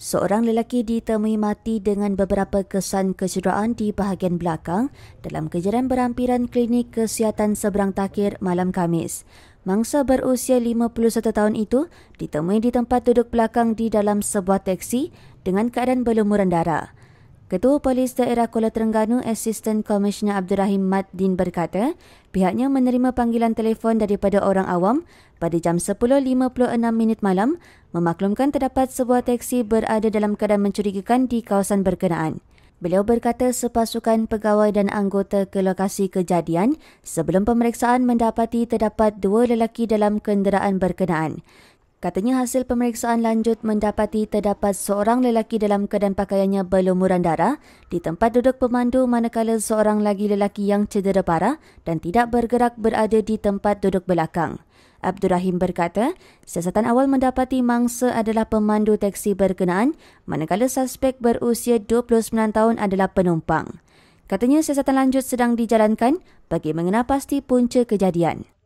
Seorang lelaki ditemui mati dengan beberapa kesan kecederaan di bahagian belakang dalam kejadian berampiran klinik kesihatan seberang takir malam Kamis. Mangsa berusia 51 tahun itu ditemui di tempat duduk belakang di dalam sebuah teksi dengan keadaan berlumuran darah. Ketua Polis Daerah Kuala Terengganu Assistant Commissioner Abdul Rahim Mat Din berkata, pihaknya menerima panggilan telefon daripada orang awam pada jam 10.56 minit malam memaklumkan terdapat sebuah teksi berada dalam keadaan mencurigakan di kawasan berkenaan. Beliau berkata sepasukan pegawai dan anggota ke lokasi kejadian sebelum pemeriksaan mendapati terdapat dua lelaki dalam kenderaan berkenaan. Katanya hasil pemeriksaan lanjut mendapati terdapat seorang lelaki dalam keadaan pakaiannya berlumuran darah di tempat duduk pemandu manakala seorang lagi lelaki yang cedera parah dan tidak bergerak berada di tempat duduk belakang. Abdul Rahim berkata, siasatan awal mendapati mangsa adalah pemandu teksi berkenaan manakala suspek berusia 29 tahun adalah penumpang. Katanya siasatan lanjut sedang dijalankan bagi mengenal pasti punca kejadian.